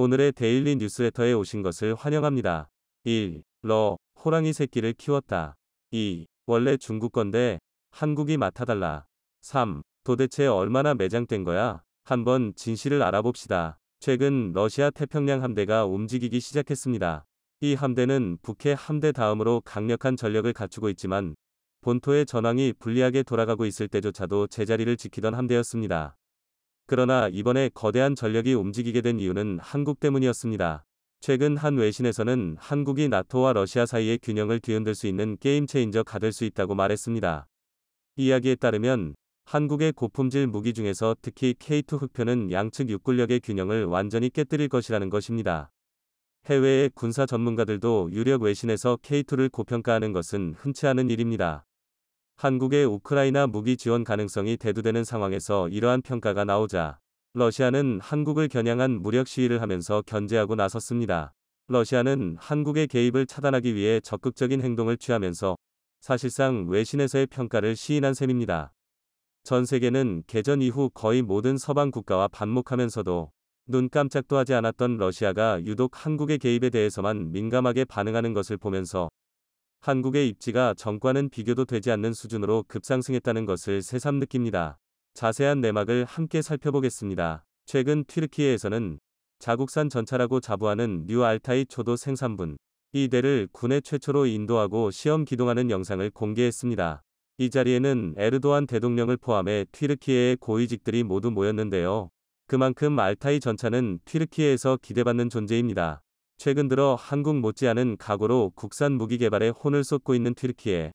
오늘의 데일리 뉴스레터에 오신 것을 환영합니다. 1. 러, 호랑이 새끼를 키웠다. 2. 원래 중국 건데 한국이 맡아달라. 3. 도대체 얼마나 매장된 거야? 한번 진실을 알아봅시다. 최근 러시아 태평양 함대가 움직이기 시작했습니다. 이 함대는 북해 함대 다음으로 강력한 전력을 갖추고 있지만 본토의 전황이 불리하게 돌아가고 있을 때조차도 제자리를 지키던 함대였습니다. 그러나 이번에 거대한 전력이 움직이게 된 이유는 한국 때문이었습니다. 최근 한 외신에서는 한국이 나토와 러시아 사이의 균형을 뒤흔들 수 있는 게임 체인저 가될 수 있다고 말했습니다. 이야기에 따르면 한국의 고품질 무기 중에서 특히 K2 흑표는 양측 육군력의 균형을 완전히 깨뜨릴 것이라는 것입니다. 해외의 군사 전문가들도 유력 외신에서 K2를 고평가하는 것은 흔치 않은 일입니다. 한국의 우크라이나 무기 지원 가능성이 대두되는 상황에서 이러한 평가가 나오자 러시아는 한국을 겨냥한 무력 시위를 하면서 견제하고 나섰습니다. 러시아는 한국의 개입을 차단하기 위해 적극적인 행동을 취하면서 사실상 외신에서의 평가를 시인한 셈입니다. 전 세계는 개전 이후 거의 모든 서방 국가와 반목하면서도 눈 깜짝도 하지 않았던 러시아가 유독 한국의 개입에 대해서만 민감하게 반응하는 것을 보면서 한국의 입지가 정과는 비교도 되지 않는 수준으로 급상승했다는 것을 새삼 느낍니다. 자세한 내막을 함께 살펴보겠습니다. 최근 튀르키예에서는 자국산 전차라고 자부하는 뉴 알타이 초도 생산분 이 대를 군에 최초로 인도하고 시험 기동하는 영상을 공개했습니다. 이 자리에는 에르도안 대통령을 포함해 튀르키예의 고위직들이 모두 모였는데요. 그만큼 알타이 전차는 튀르키예에서 기대받는 존재입니다. 최근 들어 한국 못지않은 각오로 국산 무기 개발에 혼을 쏟고 있는 튀르키예.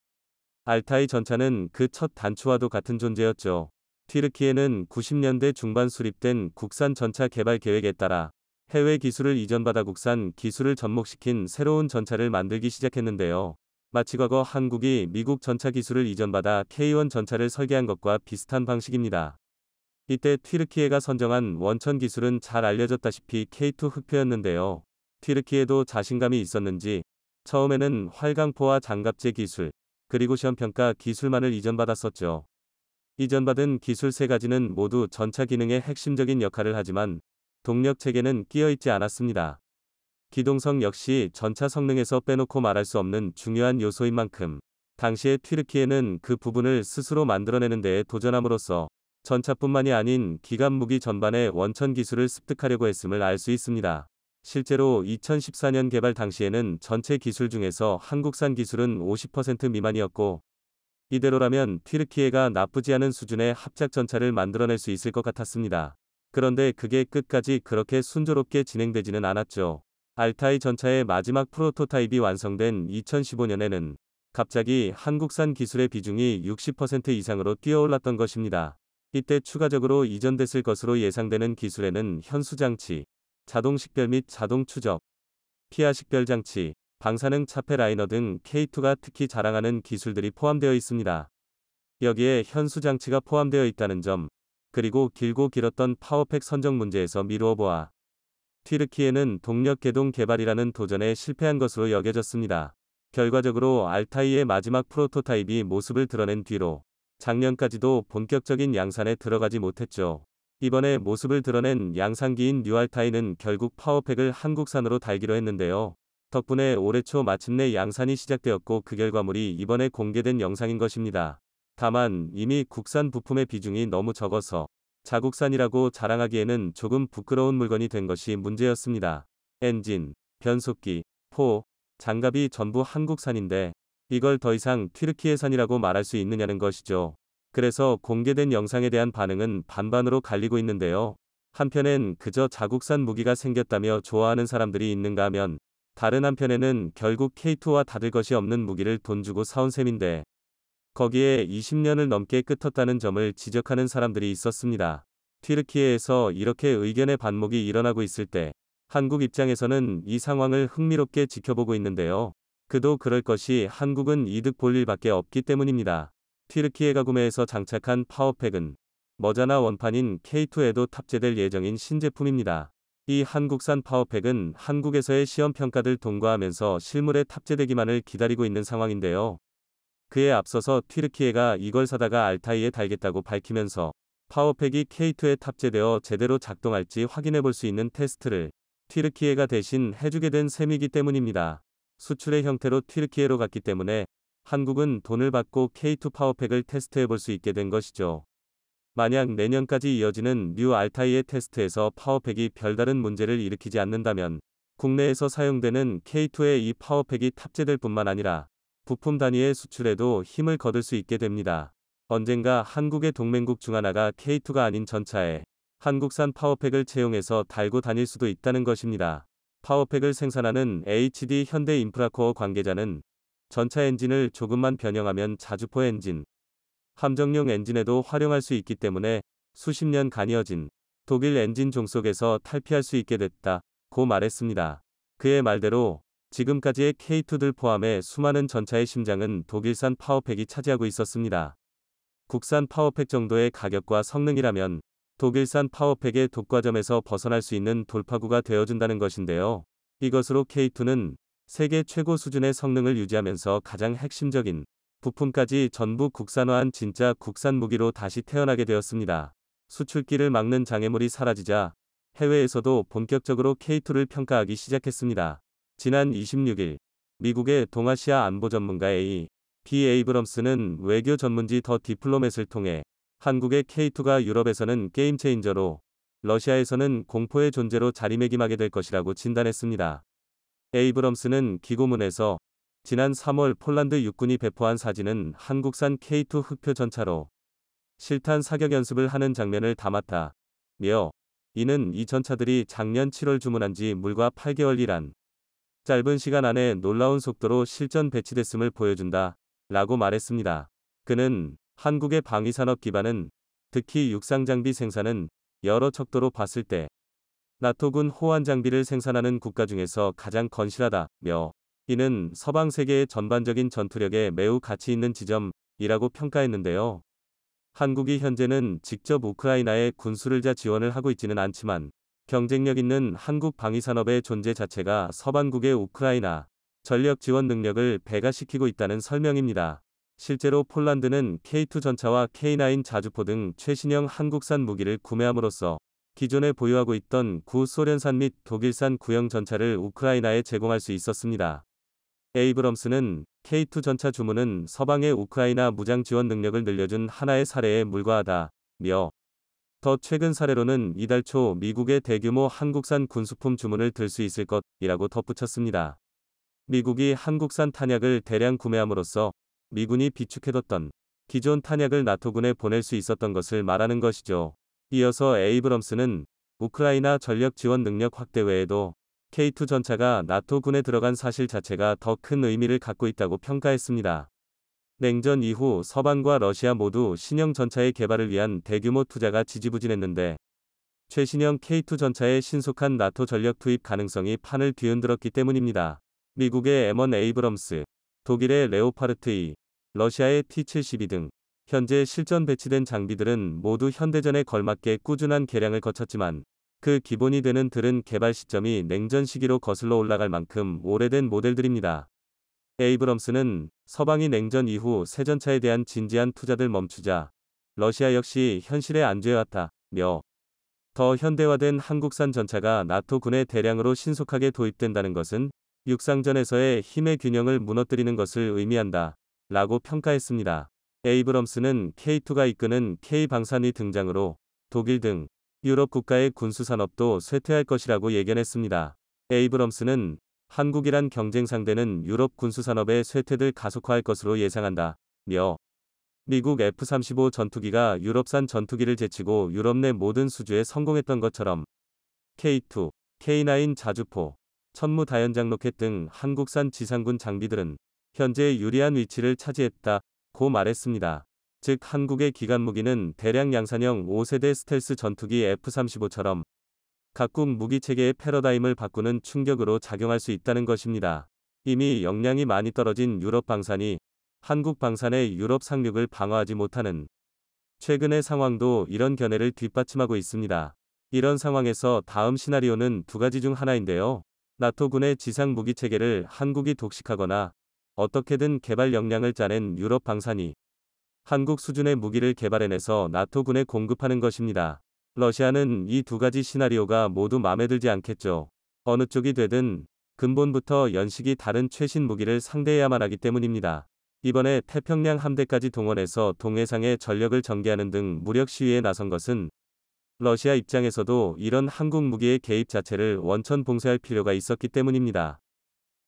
알타이 전차는 그 첫 단추와도 같은 존재였죠. 튀르키예는 90년대 중반 수립된 국산 전차 개발 계획에 따라 해외 기술을 이전받아 국산 기술을 접목시킨 새로운 전차를 만들기 시작했는데요. 마치 과거 한국이 미국 전차 기술을 이전받아 K1 전차를 설계한 것과 비슷한 방식입니다. 이때 튀르키예가 선정한 원천 기술은 잘 알려졌다시피 K2 흑표였는데요. 튀르키에도 자신감이 있었는지 처음에는 활강포와 장갑재 기술 그리고 시험평가 기술만을 이전받았었죠. 이전받은 기술 세 가지는 모두 전차 기능의 핵심적인 역할을 하지만 동력 체계는 끼어 있지 않았습니다. 기동성 역시 전차 성능에서 빼놓고 말할 수 없는 중요한 요소인 만큼 당시의 튀르키에는 그 부분을 스스로 만들어내는 데에 도전함으로써 전차뿐만이 아닌 기관 무기 전반의 원천 기술을 습득하려고 했음을 알 수 있습니다. 실제로 2014년 개발 당시에는 전체 기술 중에서 한국산 기술은 50% 미만이었고 이대로라면 튀르키에가 나쁘지 않은 수준의 합작 전차를 만들어낼 수 있을 것 같았습니다. 그런데 그게 끝까지 그렇게 순조롭게 진행되지는 않았죠. 알타이 전차의 마지막 프로토타입이 완성된 2015년에는 갑자기 한국산 기술의 비중이 60% 이상으로 뛰어올랐던 것입니다. 이때 추가적으로 이전됐을 것으로 예상되는 기술에는 현수장치, 자동 식별 및 자동 추적, 피하 식별 장치, 방사능 차폐 라이너 등 K2가 특히 자랑하는 기술들이 포함되어 있습니다. 여기에 현수 장치가 포함되어 있다는 점, 그리고 길고 길었던 파워팩 선정 문제에서 미루어 보아 튀르키에는 동력 개동 개발이라는 도전에 실패한 것으로 여겨졌습니다. 결과적으로 알타이의 마지막 프로토타입이 모습을 드러낸 뒤로 작년까지도 본격적인 양산에 들어가지 못했죠. 이번에 모습을 드러낸 양상기인 뉴알타이는 결국 파워팩을 한국산으로 달기로 했는데요. 덕분에 올해 초 마침내 양산이 시작되었고 그 결과물이 이번에 공개된 영상인 것입니다. 다만 이미 국산 부품의 비중이 너무 적어서 자국산이라고 자랑하기에는 조금 부끄러운 물건이 된 것이 문제였습니다. 엔진, 변속기, 포, 장갑이 전부 한국산인데 이걸 더 이상 튀르키예산이라고 말할 수 있느냐는 것이죠. 그래서 공개된 영상에 대한 반응은 반반으로 갈리고 있는데요. 한편엔 그저 자국산 무기가 생겼다며 좋아하는 사람들이 있는가 하면 다른 한편에는 결국 K2와 다를 것이 없는 무기를 돈 주고 사온 셈인데 거기에 20년을 넘게 끄었다는 점을 지적하는 사람들이 있었습니다. 튀르키예에서 이렇게 의견의 반목이 일어나고 있을 때 한국 입장에서는 이 상황을 흥미롭게 지켜보고 있는데요. 그도 그럴 것이 한국은 이득 볼 일밖에 없기 때문입니다. 튀르키에가 구매해서 장착한 파워팩은 머자나 원판인 K2에도 탑재될 예정인 신제품입니다. 이 한국산 파워팩은 한국에서의 시험평가들 통과하면서 실물에 탑재되기만을 기다리고 있는 상황인데요. 그에 앞서서 튀르키에가 이걸 사다가 알타이에 달겠다고 밝히면서 파워팩이 K2에 탑재되어 제대로 작동할지 확인해 볼 수 있는 테스트를 튀르키에가 대신 해주게 된 셈이기 때문입니다. 수출의 형태로 튀르키에로 갔기 때문에 한국은 돈을 받고 K2 파워팩을 테스트해 볼 수 있게 된 것이죠. 만약 내년까지 이어지는 뉴 알타이의 테스트에서 파워팩이 별다른 문제를 일으키지 않는다면 국내에서 사용되는 K2의 이 파워팩이 탑재될 뿐만 아니라 부품 단위의 수출에도 힘을 거둘 수 있게 됩니다. 언젠가 한국의 동맹국 중 하나가 K2가 아닌 전차에 한국산 파워팩을 채용해서 달고 다닐 수도 있다는 것입니다. 파워팩을 생산하는 HD 현대 인프라코어 관계자는 전차 엔진을 조금만 변형하면 자주포 엔진, 함정용 엔진에도 활용할 수 있기 때문에 수십 년간 이어진 독일 엔진 종속에서 탈피할 수 있게 됐다. 고 말했습니다. 그의 말대로 지금까지의 K2들 포함해 수많은 전차의 심장은 독일산 파워팩이 차지하고 있었습니다. 국산 파워팩 정도의 가격과 성능이라면 독일산 파워팩의 독과점에서 벗어날 수 있는 돌파구가 되어준다는 것인데요. 이것으로 K2는 세계 최고 수준의 성능을 유지하면서 가장 핵심적인 부품까지 전부 국산화한 진짜 국산 무기로 다시 태어나게 되었습니다. 수출기를 막는 장애물이 사라지자 해외에서도 본격적으로 K2를 평가하기 시작했습니다. 지난 26일 미국의 동아시아 안보 전문가 A. B. 에이브럼스는 외교 전문지 더 디플로맷을 통해 한국의 K2가 유럽에서는 게임 체인저로 러시아에서는 공포의 존재로 자리매김하게 될 것이라고 진단했습니다. 에이브럼스는 기고문에서 지난 3월 폴란드 육군이 배포한 사진은 한국산 K2 흑표 전차로 실탄 사격 연습을 하는 장면을 담았다. 며 이는 이 전차들이 작년 7월 주문한 지 물과 8개월이란 짧은 시간 안에 놀라운 속도로 실전 배치됐음을 보여준다. 라고 말했습니다. 그는 한국의 방위산업 기반은 특히 육상장비 생산은 여러 척도로 봤을 때 나토군 호환 장비를 생산하는 국가 중에서 가장 건실하다며 이는 서방 세계의 전반적인 전투력에 매우 가치 있는 지점이라고 평가했는데요. 한국이 현재는 직접 우크라이나에 군수를자 지원을 하고 있지는 않지만 경쟁력 있는 한국 방위산업의 존재 자체가 서방국의 우크라이나 전력 지원 능력을 배가시키고 있다는 설명입니다. 실제로 폴란드는 K2 전차와 K9 자주포 등 최신형 한국산 무기를 구매함으로써 기존에 보유하고 있던 구소련산 및 독일산 구형 전차를 우크라이나에 제공할 수 있었습니다. 에이브럼스는 K2 전차 주문은 서방의 우크라이나 무장 지원 능력을 늘려준 하나의 사례에 불과하다며 더 최근 사례로는 이달 초 미국의 대규모 한국산 군수품 주문을 들 수 있을 것이라고 덧붙였습니다. 미국이 한국산 탄약을 대량 구매함으로써 미군이 비축해뒀던 기존 탄약을 나토군에 보낼 수 있었던 것을 말하는 것이죠. 이어서 에이브럼스는 우크라이나 전력 지원 능력 확대 외에도 K2 전차가 나토군에 들어간 사실 자체가 더 큰 의미를 갖고 있다고 평가했습니다. 냉전 이후 서방과 러시아 모두 신형 전차의 개발을 위한 대규모 투자가 지지부진했는데 최신형 K2 전차의 신속한 나토 전력 투입 가능성이 판을 뒤흔들었기 때문입니다. 미국의 M1 에이브럼스, 독일의 레오파르트 2, 러시아의 T-72 등 현재 실전 배치된 장비들은 모두 현대전에 걸맞게 꾸준한 개량을 거쳤지만 그 기본이 되는 들은 개발 시점이 냉전 시기로 거슬러 올라갈 만큼 오래된 모델들입니다. 에이브럼스는 서방이 냉전 이후 새 전차에 대한 진지한 투자들 멈추자 러시아 역시 현실에 안주해왔다며 더 현대화된 한국산 전차가 나토군의 대량으로 신속하게 도입된다는 것은 육상전에서의 힘의 균형을 무너뜨리는 것을 의미한다 라고 평가했습니다. 에이브럼스는 K2가 이끄는 K-방산의 등장으로 독일 등 유럽 국가의 군수산업도 쇠퇴할 것이라고 예견했습니다. 에이브럼스는 한국이란 경쟁 상대는 유럽 군수산업의 쇠퇴를 가속화할 것으로 예상한다. 며 미국 F-35 전투기가 유럽산 전투기를 제치고 유럽 내 모든 수주에 성공했던 것처럼 K2, K9 자주포, 천무다연장 로켓 등 한국산 지상군 장비들은 현재 유리한 위치를 차지했다. 않고 말했습니다. 즉 한국의 기간 무기는 대량 양산형 5세대 스텔스 전투기 F-35처럼 각국 무기체계의 패러다임을 바꾸는 충격으로 작용할 수 있다는 것입니다. 이미 역량이 많이 떨어진 유럽 방산이 한국 방산의 유럽 상륙을 방어하지 못하는 최근의 상황도 이런 견해를 뒷받침하고 있습니다. 이런 상황에서 다음 시나리오는 두 가지 중 하나인데요. 나토군의 지상 무기 체계를 한국이 독식하거나 어떻게든 개발 역량을 짜낸 유럽 방산이 한국 수준의 무기를 개발해내서 나토군에 공급하는 것입니다. 러시아는 이 두 가지 시나리오가 모두 마음에 들지 않겠죠. 어느 쪽이 되든 근본부터 연식이 다른 최신 무기를 상대해야만 하기 때문입니다. 이번에 태평양 함대까지 동원해서 동해상에 전력을 전개하는 등 무력 시위에 나선 것은 러시아 입장에서도 이런 한국 무기의 개입 자체를 원천 봉쇄할 필요가 있었기 때문입니다.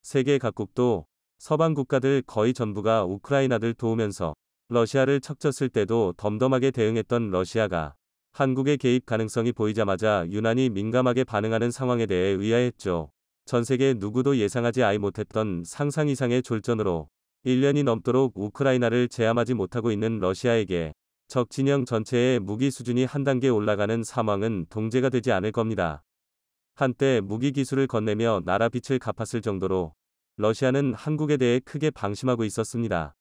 세계 각국도 서방 국가들 거의 전부가 우크라이나를 도우면서 러시아를 척쳤을 때도 덤덤하게 대응했던 러시아가 한국의 개입 가능성이 보이자마자 유난히 민감하게 반응하는 상황에 대해 의아했죠. 전 세계 누구도 예상하지 아예 못했던 상상 이상의 졸전으로 1년이 넘도록 우크라이나를 제압하지 못하고 있는 러시아에게 적진영 전체의 무기 수준이 한 단계 올라가는 사망은 동제가 되지 않을 겁니다. 한때 무기 기술을 건네며 나라 빛을 갚았을 정도로 러시아는 한국에 대해 크게 방심하고 있었습니다.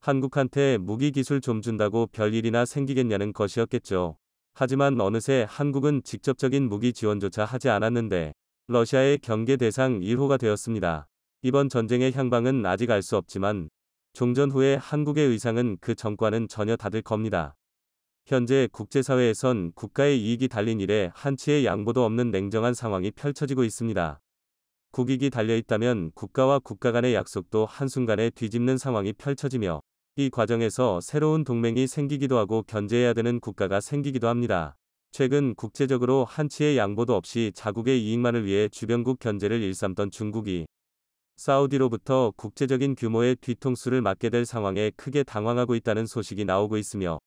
한국한테 무기 기술 좀 준다고 별일이나 생기겠냐는 것이었겠죠. 하지만 어느새 한국은 직접적인 무기 지원조차 하지 않았는데 러시아의 경계 대상 1호가 되었습니다. 이번 전쟁의 향방은 아직 알 수 없지만 종전 후에 한국의 의상은 그전과는 전혀 다를 겁니다. 현재 국제사회에선 국가의 이익이 달린 일에 한치의 양보도 없는 냉정한 상황이 펼쳐지고 있습니다. 국익이 달려있다면 국가와 국가 간의 약속도 한순간에 뒤집는 상황이 펼쳐지며 이 과정에서 새로운 동맹이 생기기도 하고 견제해야 되는 국가가 생기기도 합니다. 최근 국제적으로 한치의 양보도 없이 자국의 이익만을 위해 주변국 견제를 일삼던 중국이 사우디로부터 국제적인 규모의 뒤통수를 맞게 될 상황에 크게 당황하고 있다는 소식이 나오고 있으며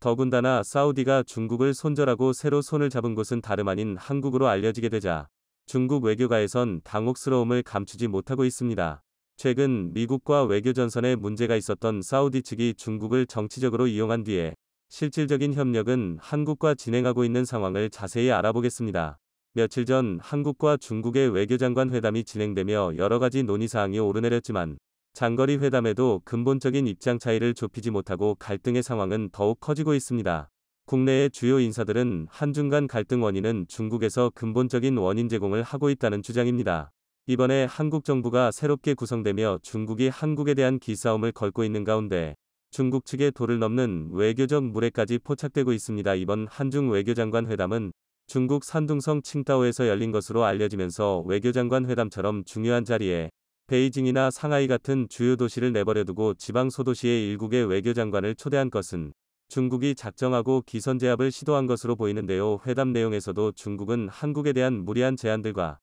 더군다나 사우디가 중국을 손절하고 새로 손을 잡은 곳은 다름 아닌 한국으로 알려지게 되자 중국 외교가에선 당혹스러움을 감추지 못하고 있습니다. 최근 미국과 외교 전선에 문제가 있었던 사우디 측이 중국을 정치적으로 이용한 뒤에 실질적인 협력은 한국과 진행하고 있는 상황을 자세히 알아보겠습니다. 며칠 전 한국과 중국의 외교장관 회담이 진행되며 여러 가지 논의사항이 오르내렸지만 장거리 회담에도 근본적인 입장 차이를 좁히지 못하고 갈등의 상황은 더욱 커지고 있습니다. 국내의 주요 인사들은 한중 간 갈등 원인은 중국에서 근본적인 원인 제공을 하고 있다는 주장입니다. 이번에 한국 정부가 새롭게 구성되며 중국이 한국에 대한 기싸움을 걸고 있는 가운데 중국 측의 도를 넘는 외교적 물에까지 포착되고 있습니다. 이번 한중 외교장관 회담은 중국 산둥성 칭다오에서 열린 것으로 알려지면서 외교장관 회담처럼 중요한 자리에 베이징이나 상하이 같은 주요 도시를 내버려두고 지방 소도시의 일국의 외교장관을 초대한 것은 중국이 작정하고 기선제압을 시도한 것으로 보이는데요. 회담 내용에서도 중국은 한국에 대한 무리한 제안들과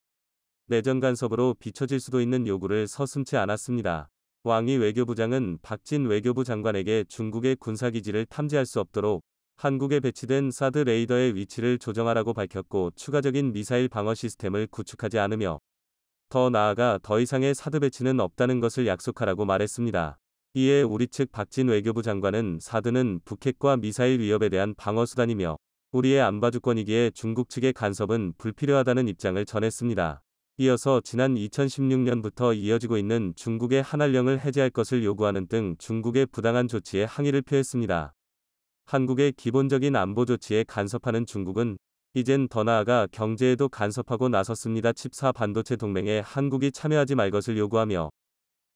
내정 간섭으로 비춰질 수도 있는 요구를 서슴지 않았습니다. 왕이 외교부장은 박진 외교부 장관에게 중국의 군사기지를 탐지할 수 없도록 한국에 배치된 사드 레이더의 위치를 조정하라고 밝혔고 추가적인 미사일 방어 시스템을 구축하지 않으며 더 나아가 더 이상의 사드 배치는 없다는 것을 약속하라고 말했습니다. 이에 우리 측 박진 외교부 장관은 사드는 북핵과 미사일 위협에 대한 방어수단이며 우리의 안바주권이기에 중국 측의 간섭은 불필요하다는 입장을 전했습니다. 이어서 지난 2016년부터 이어지고 있는 중국의 한한령을 해제할 것을 요구하는 등 중국의 부당한 조치에 항의를 표했습니다. 한국의 기본적인 안보 조치에 간섭하는 중국은 이젠 더 나아가 경제에도 간섭하고 나섰습니다. 14 반도체 동맹에 한국이 참여하지 말 것을 요구하며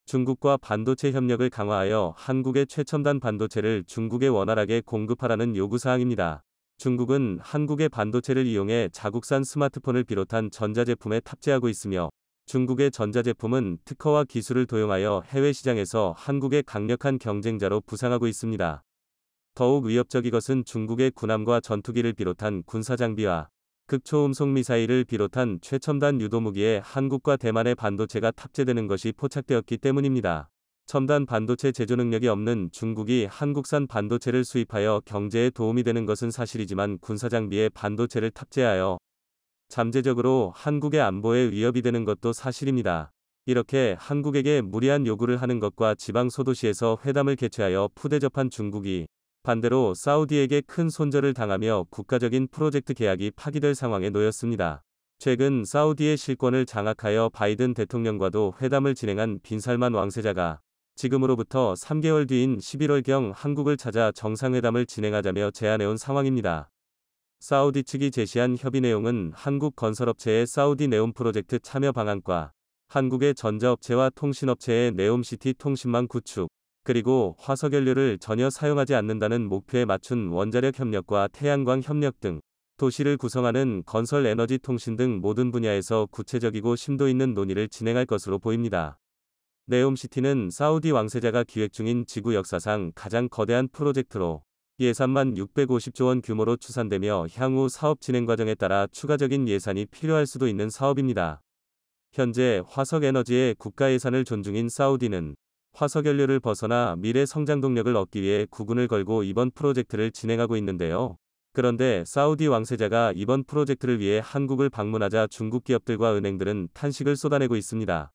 중국과 반도체 협력을 강화하여 한국의 최첨단 반도체를 중국에 원활하게 공급하라는 요구사항입니다. 중국은 한국의 반도체를 이용해 자국산 스마트폰을 비롯한 전자제품에 탑재하고 있으며 중국의 전자제품은 특허와 기술을 도용하여 해외 시장에서 한국의 강력한 경쟁자로 부상하고 있습니다. 더욱 위협적인 것은 중국의 군함과 전투기를 비롯한 군사장비와 극초음속 미사일을 비롯한 최첨단 유도무기에 한국과 대만의 반도체가 탑재되는 것이 포착되었기 때문입니다. 첨단 반도체 제조 능력이 없는 중국이 한국산 반도체를 수입하여 경제에 도움이 되는 것은 사실이지만 군사장비에 반도체를 탑재하여 잠재적으로 한국의 안보에 위협이 되는 것도 사실입니다. 이렇게 한국에게 무리한 요구를 하는 것과 지방 소도시에서 회담을 개최하여 푸대접한 중국이 반대로 사우디에게 큰 손절을 당하며 국가적인 프로젝트 계약이 파기될 상황에 놓였습니다. 최근 사우디의 실권을 장악하여 바이든 대통령과도 회담을 진행한 빈살만 왕세자가 지금으로부터 3개월 뒤인 11월경 한국을 찾아 정상회담을 진행하자며 제안해온 상황입니다. 사우디 측이 제시한 협의 내용은 한국 건설업체의 사우디 네옴 프로젝트 참여 방안과 한국의 전자업체와 통신업체의 네옴시티 통신망 구축, 그리고 화석연료를 전혀 사용하지 않는다는 목표에 맞춘 원자력 협력과 태양광 협력 등 도시를 구성하는 건설 에너지 통신 등 모든 분야에서 구체적이고 심도 있는 논의를 진행할 것으로 보입니다. 네옴시티는 사우디 왕세자가 기획 중인 지구 역사상 가장 거대한 프로젝트로 예산만 650조 원 규모로 추산되며 향후 사업 진행 과정에 따라 추가적인 예산이 필요할 수도 있는 사업입니다. 현재 화석 에너지의 국가 예산을 존중인 사우디는 화석연료를 벗어나 미래 성장 동력을 얻기 위해 구군을 걸고 이번 프로젝트를 진행하고 있는데요. 그런데 사우디 왕세자가 이번 프로젝트를 위해 한국을 방문하자 중국 기업들과 은행들은 탄식을 쏟아내고 있습니다.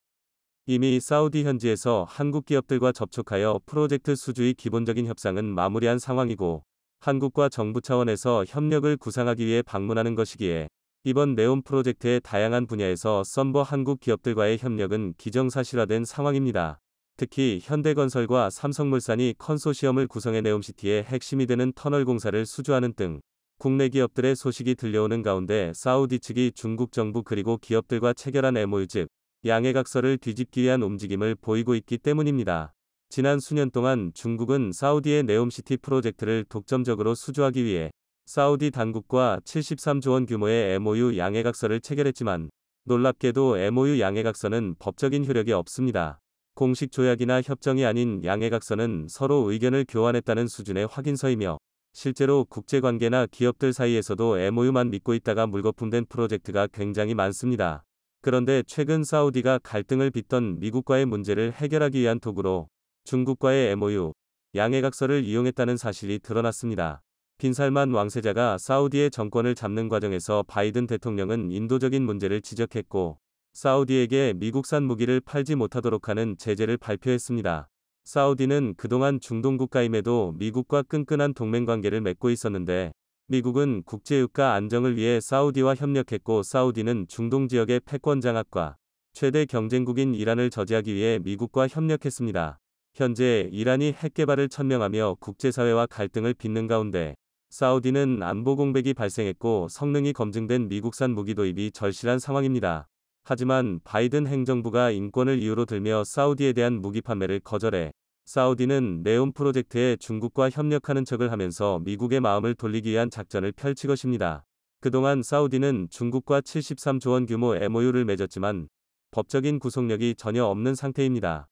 이미 사우디 현지에서 한국 기업들과 접촉하여 프로젝트 수주의 기본적인 협상은 마무리한 상황이고 한국과 정부 차원에서 협력을 구상하기 위해 방문하는 것이기에 이번 네온 프로젝트의 다양한 분야에서 썸버 한국 기업들과의 협력은 기정사실화된 상황입니다. 특히 현대건설과 삼성물산이 컨소시엄을 구성해 네옴시티의 핵심이 되는 터널 공사를 수주하는 등 국내 기업들의 소식이 들려오는 가운데 사우디 측이 중국 정부 그리고 기업들과 체결한 MOU 즉 양해각서를 뒤집기 위한 움직임을 보이고 있기 때문입니다. 지난 수년 동안 중국은 사우디의 네옴시티 프로젝트를 독점적으로 수주하기 위해 사우디 당국과 73조 원 규모의 MOU 양해각서를 체결했지만 놀랍게도 MOU 양해각서는 법적인 효력이 없습니다. 공식 조약이나 협정이 아닌 양해각서는 서로 의견을 교환했다는 수준의 확인서이며 실제로 국제관계나 기업들 사이에서도 MOU만 믿고 있다가 물거품된 프로젝트가 굉장히 많습니다. 그런데 최근 사우디가 갈등을 빚던 미국과의 문제를 해결하기 위한 도구로 중국과의 MOU, 양해각서를 이용했다는 사실이 드러났습니다. 빈살만 왕세자가 사우디의 정권을 잡는 과정에서 바이든 대통령은 인도적인 문제를 지적했고 사우디에게 미국산 무기를 팔지 못하도록 하는 제재를 발표했습니다. 사우디는 그동안 중동 국가임에도 미국과 끈끈한 동맹 관계를 맺고 있었는데 미국은 국제유가 안정을 위해 사우디와 협력했고 사우디는 중동 지역의 패권 장악과 최대 경쟁국인 이란을 저지하기 위해 미국과 협력했습니다. 현재 이란이 핵 개발을 천명하며 국제사회와 갈등을 빚는 가운데 사우디는 안보 공백이 발생했고 성능이 검증된 미국산 무기 도입이 절실한 상황입니다. 하지만 바이든 행정부가 인권을 이유로 들며 사우디에 대한 무기 판매를 거절해 사우디는 네온 프로젝트에 중국과 협력하는 척을 하면서 미국의 마음을 돌리기 위한 작전을 펼치 것입니다. 그동안 사우디는 중국과 73조 원 규모 MOU를 맺었지만 법적인 구속력이 전혀 없는 상태입니다.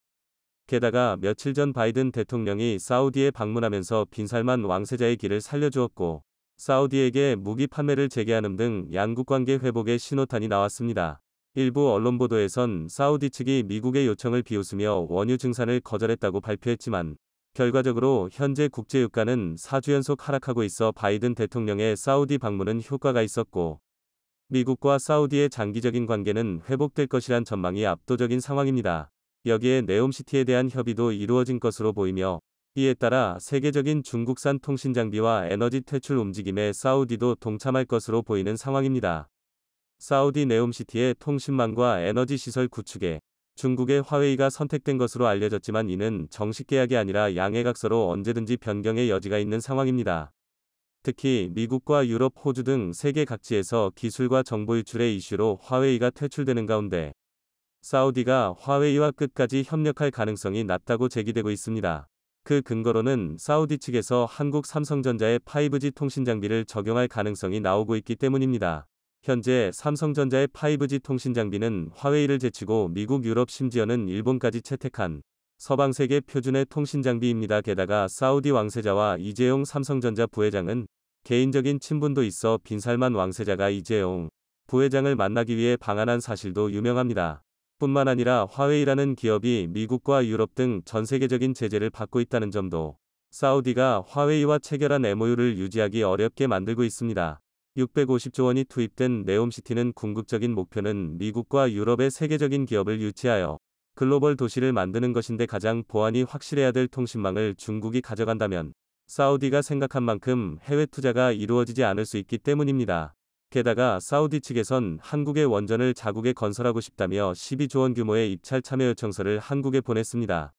게다가 며칠 전 바이든 대통령이 사우디에 방문하면서 빈살만 왕세자의 길을 살려주었고 사우디에게 무기 판매를 재개하는 등 양국 관계 회복의 신호탄이 나왔습니다. 일부 언론 보도에선 사우디 측이 미국의 요청을 비웃으며 원유 증산을 거절했다고 발표했지만 결과적으로 현재 국제유가는 4주 연속 하락하고 있어 바이든 대통령의 사우디 방문은 효과가 있었고 미국과 사우디의 장기적인 관계는 회복될 것이란 전망이 압도적인 상황입니다. 여기에 네옴시티에 대한 협의도 이루어진 것으로 보이며 이에 따라 세계적인 중국산 통신 장비와 에너지 퇴출 움직임에 사우디도 동참할 것으로 보이는 상황입니다. 사우디 네옴시티의 통신망과 에너지 시설 구축에 중국의 화웨이가 선택된 것으로 알려졌지만 이는 정식 계약이 아니라 양해각서로 언제든지 변경의 여지가 있는 상황입니다. 특히 미국과 유럽, 호주 등 세계 각지에서 기술과 정보 유출의 이슈로 화웨이가 퇴출되는 가운데 사우디가 화웨이와 끝까지 협력할 가능성이 낮다고 제기되고 있습니다. 그 근거로는 사우디 측에서 한국 삼성전자의 5G 통신 장비를 적용할 가능성이 나오고 있기 때문입니다. 현재 삼성전자의 5G 통신 장비는 화웨이를 제치고 미국, 유럽 심지어는 일본까지 채택한 서방 세계 표준의 통신 장비입니다. 게다가 사우디 왕세자와 이재용 삼성전자 부회장은 개인적인 친분도 있어 빈살만 왕세자가 이재용 부회장을 만나기 위해 방한한 사실도 유명합니다. 뿐만 아니라 화웨이라는 기업이 미국과 유럽 등 전 세계적인 제재를 받고 있다는 점도 사우디가 화웨이와 체결한 MOU를 유지하기 어렵게 만들고 있습니다. 650조 원이 투입된 네옴시티는 궁극적인 목표는 미국과 유럽의 세계적인 기업을 유치하여 글로벌 도시를 만드는 것인데 가장 보안이 확실해야 될 통신망을 중국이 가져간다면 사우디가 생각한 만큼 해외 투자가 이루어지지 않을 수 있기 때문입니다. 게다가 사우디 측에선 한국의 원전을 자국에 건설하고 싶다며 12조 원 규모의 입찰 참여 요청서를 한국에 보냈습니다.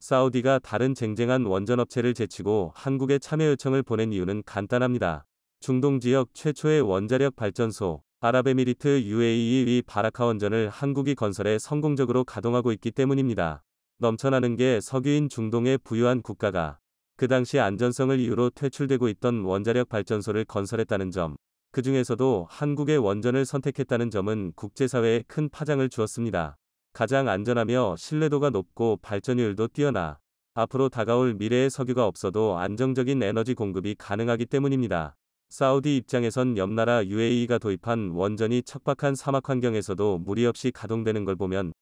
사우디가 다른 쟁쟁한 원전업체를 제치고 한국에 참여 요청을 보낸 이유는 간단합니다. 중동 지역 최초의 원자력 발전소 아랍에미리트 UAE의 바라카 원전을 한국이 건설에 성공적으로 가동하고 있기 때문입니다. 넘쳐나는 게 석유인 중동의 부유한 국가가 그 당시 안전성을 이유로 퇴출되고 있던 원자력 발전소를 건설했다는 점, 그 중에서도 한국의 원전을 선택했다는 점은 국제사회에 큰 파장을 주었습니다. 가장 안전하며 신뢰도가 높고 발전율도 뛰어나 앞으로 다가올 미래의 석유가 없어도 안정적인 에너지 공급이 가능하기 때문입니다. 사우디 입장에선 옆나라 UAE가 도입한 원전이 척박한 사막 환경에서도 무리 없이 가동되는 걸 보면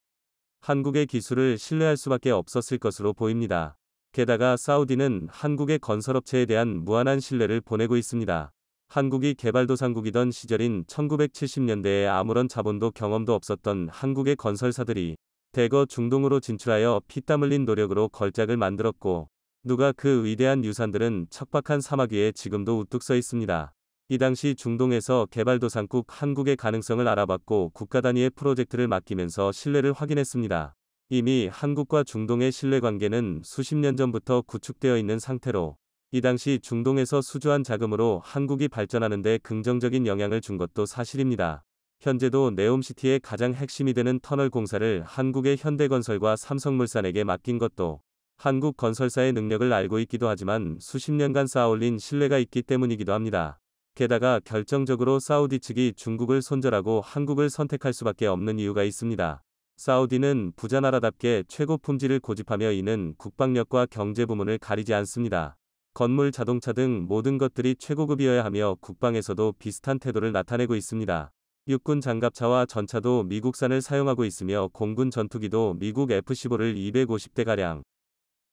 한국의 기술을 신뢰할 수밖에 없었을 것으로 보입니다. 게다가 사우디는 한국의 건설업체에 대한 무한한 신뢰를 보내고 있습니다. 한국이 개발도상국이던 시절인 1970년대에 아무런 자본도 경험도 없었던 한국의 건설사들이 대거 중동으로 진출하여 피땀 흘린 노력으로 걸작을 만들었고 누가 그 위대한 유산들은 척박한 사막 위에 지금도 우뚝 서 있습니다. 이 당시 중동에서 개발도상국 한국의 가능성을 알아봤고 국가 단위의 프로젝트를 맡기면서 신뢰를 확인했습니다. 이미 한국과 중동의 신뢰관계는 수십 년 전부터 구축되어 있는 상태로 이 당시 중동에서 수주한 자금으로 한국이 발전하는 데 긍정적인 영향을 준 것도 사실입니다. 현재도 네옴시티의 가장 핵심이 되는 터널 공사를 한국의 현대건설과 삼성물산에게 맡긴 것도 한국 건설사의 능력을 알고 있기도 하지만 수십 년간 쌓아올린 신뢰가 있기 때문이기도 합니다. 게다가 결정적으로 사우디 측이 중국을 손절하고 한국을 선택할 수밖에 없는 이유가 있습니다. 사우디는 부자 나라답게 최고 품질을 고집하며 이는 국방력과 경제 부문을 가리지 않습니다. 건물, 자동차 등 모든 것들이 최고급이어야 하며 국방에서도 비슷한 태도를 나타내고 있습니다. 육군 장갑차와 전차도 미국산을 사용하고 있으며 공군 전투기도 미국 F-15를 250대가량,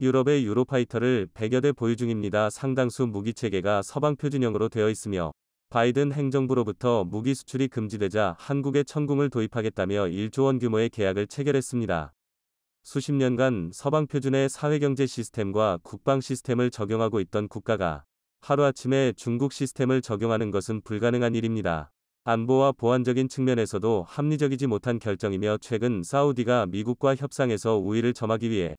유럽의 유로파이터를 100여 대 보유 중입니다. 상당수 무기 체계가 서방 표준형으로 되어 있으며 바이든 행정부로부터 무기 수출이 금지되자 한국에 천궁을 도입하겠다며 1조 원 규모의 계약을 체결했습니다. 수십 년간 서방 표준의 사회경제 시스템과 국방 시스템을 적용하고 있던 국가가 하루아침에 중국 시스템을 적용하는 것은 불가능한 일입니다. 안보와 보안적인 측면에서도 합리적이지 못한 결정이며 최근 사우디가 미국과 협상에서 우위를 점하기 위해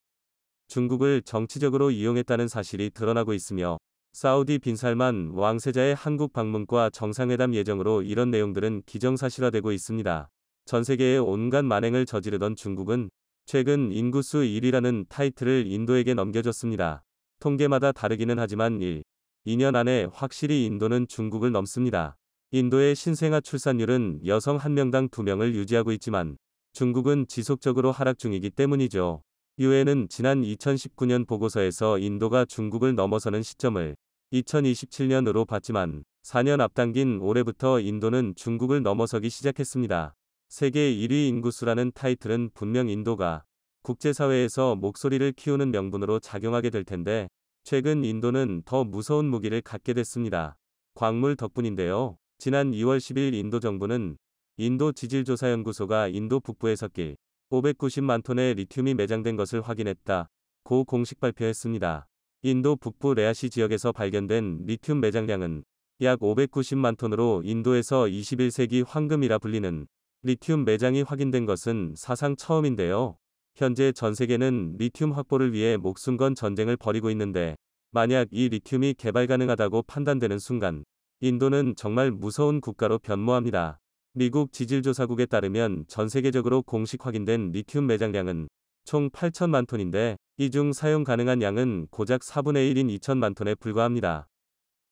중국을 정치적으로 이용했다는 사실이 드러나고 있으며 사우디 빈살만 왕세자의 한국 방문과 정상회담 예정으로 이런 내용들은 기정사실화되고 있습니다. 전세계의 온갖 만행을 저지르던 중국은 최근 인구수 1위라는 타이틀을 인도에게 넘겨줬습니다. 통계마다 다르기는 하지만 1, 2년 안에 확실히 인도는 중국을 넘습니다. 인도의 신생아 출산율은 여성 1명당 2명을 유지하고 있지만 중국은 지속적으로 하락 중이기 때문이죠. 유엔은 지난 2019년 보고서에서 인도가 중국을 넘어서는 시점을 2027년으로 봤지만 4년 앞당긴 올해부터 인도는 중국을 넘어서기 시작했습니다. 세계 1위 인구수라는 타이틀은 분명 인도가 국제사회에서 목소리를 키우는 명분으로 작용하게 될 텐데 최근 인도는 더 무서운 무기를 갖게 됐습니다. 광물 덕분인데요. 지난 2월 10일 인도 정부는 인도 지질조사연구소가 인도 북부에서 길 590만 톤의 리튬이 매장된 것을 확인했다. 고 공식 발표했습니다. 인도 북부 레아시 지역에서 발견된 리튬 매장량은 약 590만 톤으로 인도에서 21세기 황금이라 불리는 리튬 매장이 확인된 것은 사상 처음인데요. 현재 전 세계는 리튬 확보를 위해 목숨 건 전쟁을 벌이고 있는데 만약 이 리튬이 개발 가능하다고 판단되는 순간 인도는 정말 무서운 국가로 변모합니다. 미국 지질조사국에 따르면 전 세계적으로 공식 확인된 리튬 매장량은 총 8천만 톤인데 이 중 사용 가능한 양은 고작 4분의 1인 2천만 톤에 불과합니다.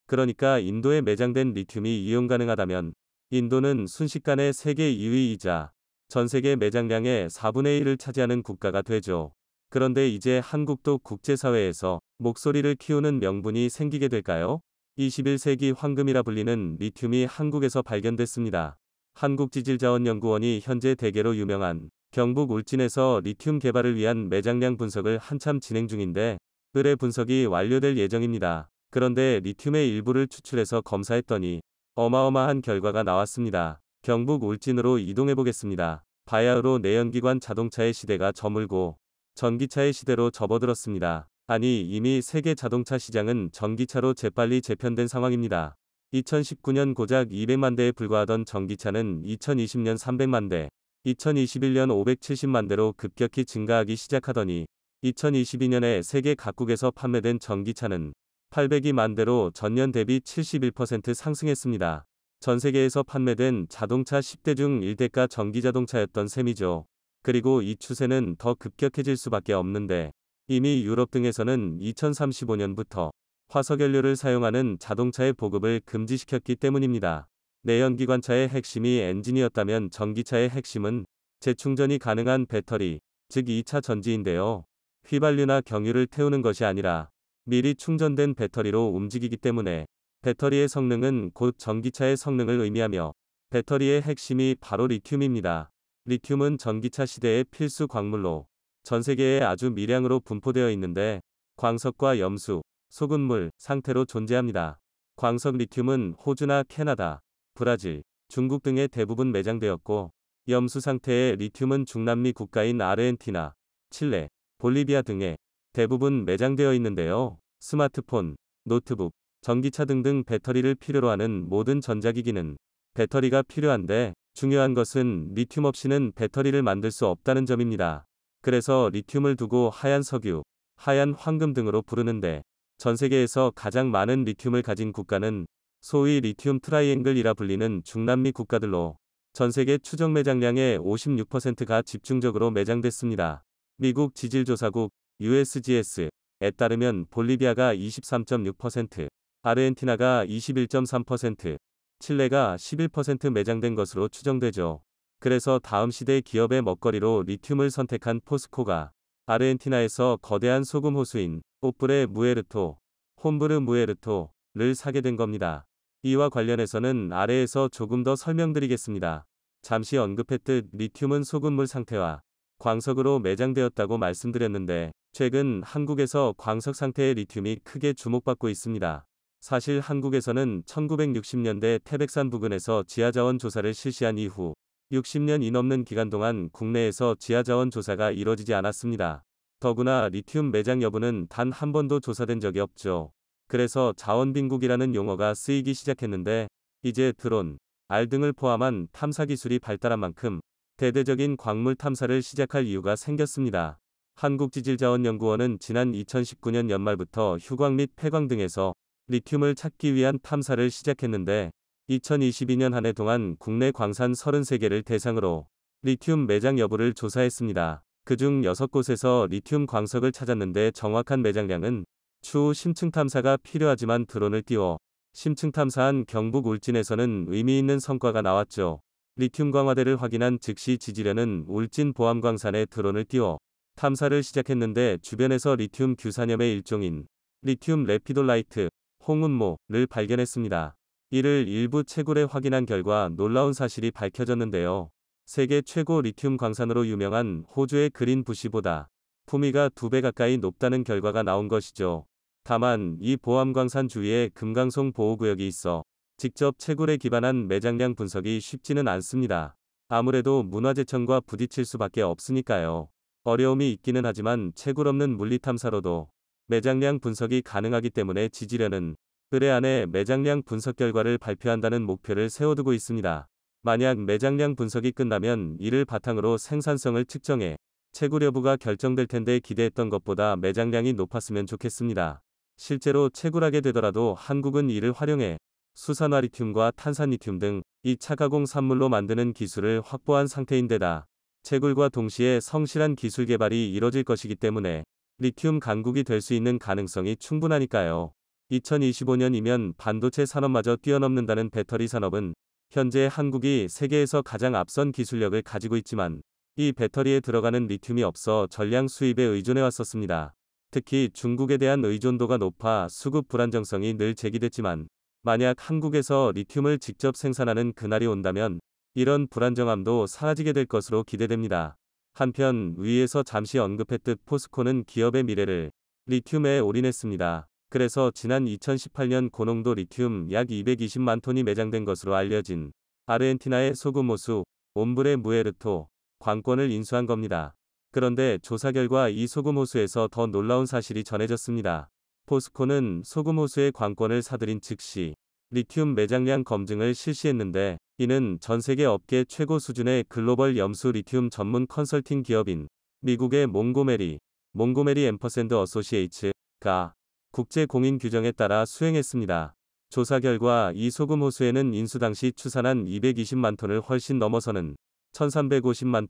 그러니까 인도에 매장된 리튬이 이용 가능하다면 인도는 순식간에 세계 2위이자 전 세계 매장량의 4분의 1을 차지하는 국가가 되죠. 그런데 이제 한국도 국제사회에서 목소리를 키우는 명분이 생기게 될까요? 21세기 황금이라 불리는 리튬이 한국에서 발견됐습니다. 한국지질자원연구원이 현재 대개로 유명한 경북 울진에서 리튬 개발을 위한 매장량 분석을 한참 진행 중인데 을의 분석이 완료될 예정입니다. 그런데 리튬의 일부를 추출해서 검사했더니 어마어마한 결과가 나왔습니다. 경북 울진으로 이동해보겠습니다. 바야흐로 내연기관 자동차의 시대가 저물고 전기차의 시대로 접어들었습니다. 아니 이미 세계 자동차 시장은 전기차로 재빨리 재편된 상황입니다. 2019년 고작 200만 대에 불과하던 전기차는 2020년 300만 대, 2021년 570만 대로 급격히 증가하기 시작하더니 2022년에 세계 각국에서 판매된 전기차는 802만 대로 전년 대비 71% 상승했습니다. 전 세계에서 판매된 자동차 10대 중 1대가 전기자동차였던 셈이죠. 그리고 이 추세는 더 급격해질 수밖에 없는데 이미 유럽 등에서는 2035년부터 화석연료를 사용하는 자동차의 보급을 금지시켰기 때문입니다. 내연기관차의 핵심이 엔진이었다면 전기차의 핵심은 재충전이 가능한 배터리, 즉 2차 전지인데요. 휘발유나 경유를 태우는 것이 아니라 미리 충전된 배터리로 움직이기 때문에 배터리의 성능은 곧 전기차의 성능을 의미하며 배터리의 핵심이 바로 리튬입니다. 리튬은 전기차 시대의 필수 광물로 전 세계에 아주 미량으로 분포되어 있는데 광석과 염수, 소금물 상태로 존재합니다. 광석 리튬은 호주나 캐나다, 브라질, 중국 등에 대부분 매장되었고 염수 상태의 리튬은 중남미 국가인 아르헨티나, 칠레, 볼리비아 등에 대부분 매장되어 있는데요. 스마트폰, 노트북, 전기차 등등 배터리를 필요로 하는 모든 전자기기는 배터리가 필요한데 중요한 것은 리튬 없이는 배터리를 만들 수 없다는 점입니다. 그래서 리튬을 두고 하얀 석유, 하얀 황금 등으로 부르는데 전 세계에서 가장 많은 리튬을 가진 국가는 소위 리튬 트라이앵글이라 불리는 중남미 국가들로 전 세계 추정 매장량의 56%가 집중적으로 매장됐습니다. 미국 지질조사국 USGS에 따르면 볼리비아가 23.6%, 아르헨티나가 21.3%, 칠레가 11% 매장된 것으로 추정되죠. 그래서 다음 시대 기업의 먹거리로 리튬을 선택한 포스코가 아르헨티나에서 거대한 소금 호수인 오프레 무에르토, 홈브르 무에르토를 사게 된 겁니다. 이와 관련해서는 아래에서 조금 더 설명드리겠습니다. 잠시 언급했듯 리튬은 소금물 상태와 광석으로 매장되었다고 말씀드렸는데 최근 한국에서 광석 상태의 리튬이 크게 주목받고 있습니다. 사실 한국에서는 1960년대 태백산 부근에서 지하자원 조사를 실시한 이후 60년이 넘는 기간 동안 국내에서 지하자원 조사가 이뤄지지 않았습니다. 더구나 리튬 매장 여부는 단 한 번도 조사된 적이 없죠. 그래서 자원빈국이라는 용어가 쓰이기 시작했는데 이제 드론, 알 등을 포함한 탐사 기술이 발달한 만큼 대대적인 광물 탐사를 시작할 이유가 생겼습니다. 한국지질자원연구원은 지난 2019년 연말부터 휴광 및 폐광 등에서 리튬을 찾기 위한 탐사를 시작했는데 2022년 한 해 동안 국내 광산 33개를 대상으로 리튬 매장 여부를 조사했습니다. 그중 6곳에서 리튬 광석을 찾았는데 정확한 매장량은 추후 심층 탐사가 필요하지만 드론을 띄워 심층 탐사한 경북 울진에서는 의미 있는 성과가 나왔죠. 리튬 광화대를 확인한 즉시 지지려는 울진 보암광산에 드론을 띄워 탐사를 시작했는데 주변에서 리튬 규산염의 일종인 리튬 레피돌라이트 홍은모를 발견했습니다. 이를 일부 채굴에 확인한 결과 놀라운 사실이 밝혀졌는데요. 세계 최고 리튬 광산으로 유명한 호주의 그린 부시보다 품위가 두 배 가까이 높다는 결과가 나온 것이죠. 다만 이 보암광산 주위에 금강송 보호구역이 있어 직접 채굴에 기반한 매장량 분석이 쉽지는 않습니다. 아무래도 문화재청과 부딪힐 수밖에 없으니까요. 어려움이 있기는 하지만 채굴 없는 물리탐사로도 매장량 분석이 가능하기 때문에 지지려는 의뢰안에 매장량 분석 결과를 발표한다는 목표를 세워두고 있습니다. 만약 매장량 분석이 끝나면 이를 바탕으로 생산성을 측정해 채굴 여부가 결정될 텐데 기대했던 것보다 매장량이 높았으면 좋겠습니다. 실제로 채굴하게 되더라도 한국은 이를 활용해 수산화 리튬과 탄산 리튬 등 2차 가공 산물로 만드는 기술을 확보한 상태인데다 채굴과 동시에 성실한 기술 개발이 이뤄질 것이기 때문에 리튬 강국이 될 수 있는 가능성이 충분하니까요. 2025년이면 반도체 산업마저 뛰어넘는다는 배터리 산업은 현재 한국이 세계에서 가장 앞선 기술력을 가지고 있지만 이 배터리에 들어가는 리튬이 없어 전량 수입에 의존해 왔었습니다. 특히 중국에 대한 의존도가 높아 수급 불안정성이 늘 제기됐지만 만약 한국에서 리튬을 직접 생산하는 그날이 온다면 이런 불안정함도 사라지게 될 것으로 기대됩니다. 한편 위에서 잠시 언급했듯 포스코는 기업의 미래를 리튬에 올인했습니다. 그래서 지난 2018년 고농도 리튬 약 220만 톤이 매장된 것으로 알려진 아르헨티나의 소금 호수 옴브레 무에르토 관권을 인수한 겁니다. 그런데 조사 결과 이 소금 호수에서 더 놀라운 사실이 전해졌습니다. 포스코는 소금 호수의 관권을 사들인 즉시 리튬 매장량 검증을 실시했는데 이는 전 세계 업계 최고 수준의 글로벌 염수 리튬 전문 컨설팅 기업인 미국의 몽고메리, 몽고메리 앰퍼센드 어소시에이츠가 국제 공인 규정에 따라 수행했습니다. 조사 결과 이 소금 호수에는 인수 당시 추산한 220만 톤을 훨씬 넘어서는 1350만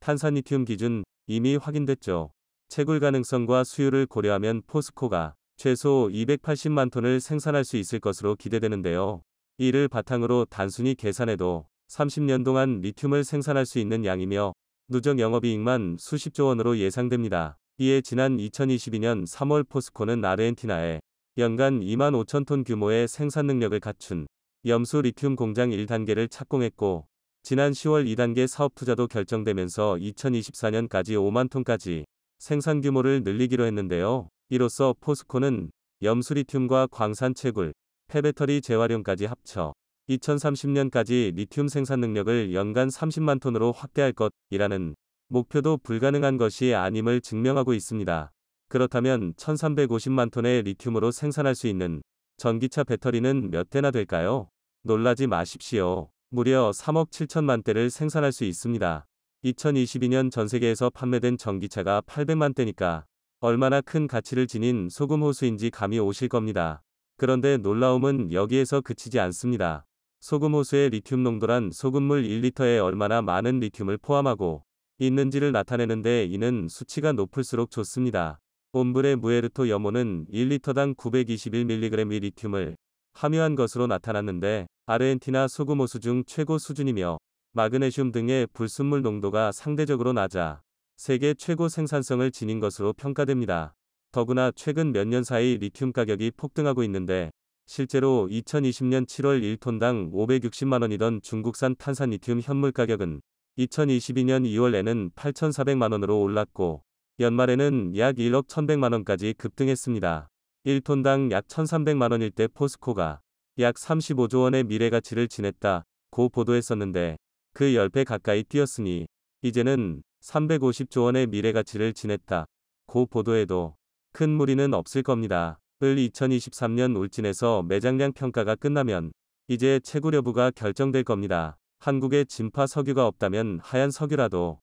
톤탄산리튬 기준 이미 확인됐죠. 채굴 가능성과 수율을 고려하면 포스코가 최소 280만 톤을 생산할 수 있을 것으로 기대되는데요. 이를 바탕으로 단순히 계산해도 30년 동안 리튬을 생산할 수 있는 양이며 누적 영업이익만 수십조 원으로 예상됩니다. 이에 지난 2022년 3월 포스코는 아르헨티나에 연간 2만 5천 톤 규모의 생산 능력을 갖춘 염수 리튬 공장 1단계를 착공했고 지난 10월 2단계 사업 투자도 결정되면서 2024년까지 5만 톤까지 생산 규모를 늘리기로 했는데요. 이로써 포스코는 염수 리튬과 광산 채굴, 폐배터리 재활용까지 합쳐 2030년까지 리튬 생산 능력을 연간 30만 톤으로 확대할 것이라는 목표도 불가능한 것이 아님을 증명하고 있습니다. 그렇다면 1350만 톤의 리튬으로 생산할 수 있는 전기차 배터리는 몇 대나 될까요? 놀라지 마십시오. 무려 3억 7천만 대를 생산할 수 있습니다. 2022년 전 세계에서 판매된 전기차가 800만 대니까 얼마나 큰 가치를 지닌 소금 호수인지 감이 오실 겁니다. 그런데 놀라움은 여기에서 그치지 않습니다. 소금 호수의 리튬 농도란 소금물 1리터에 얼마나 많은 리튬을 포함하고 있는지를 나타내는데 이는 수치가 높을수록 좋습니다. 옴브레 무에르토 염호는 1리터당 921mg의 리튬을 함유한 것으로 나타났는데 아르헨티나 소금 호수 중 최고 수준이며 마그네슘 등의 불순물 농도가 상대적으로 낮아 세계 최고 생산성을 지닌 것으로 평가됩니다. 더구나 최근 몇 년 사이 리튬 가격이 폭등하고 있는데 실제로 2020년 7월 1톤당 560만원이던 중국산 탄산 리튬 현물 가격은 2022년 2월에는 8,400만원으로 올랐고 연말에는 약 1억 1,100만원까지 급등했습니다. 1톤당 약 1,300만원일 때 포스코가 약 35조 원의 미래가치를 지냈다 고 보도했었는데 그 10배 가까이 뛰었으니 이제는 350조 원의 미래가치를 지냈다 고 보도해도 큰 무리는 없을 겁니다. 을 2023년 울진에서 매장량 평가가 끝나면 이제 채굴 여부가 결정될 겁니다. 한국에 진파 석유가 없다면 하얀 석유라도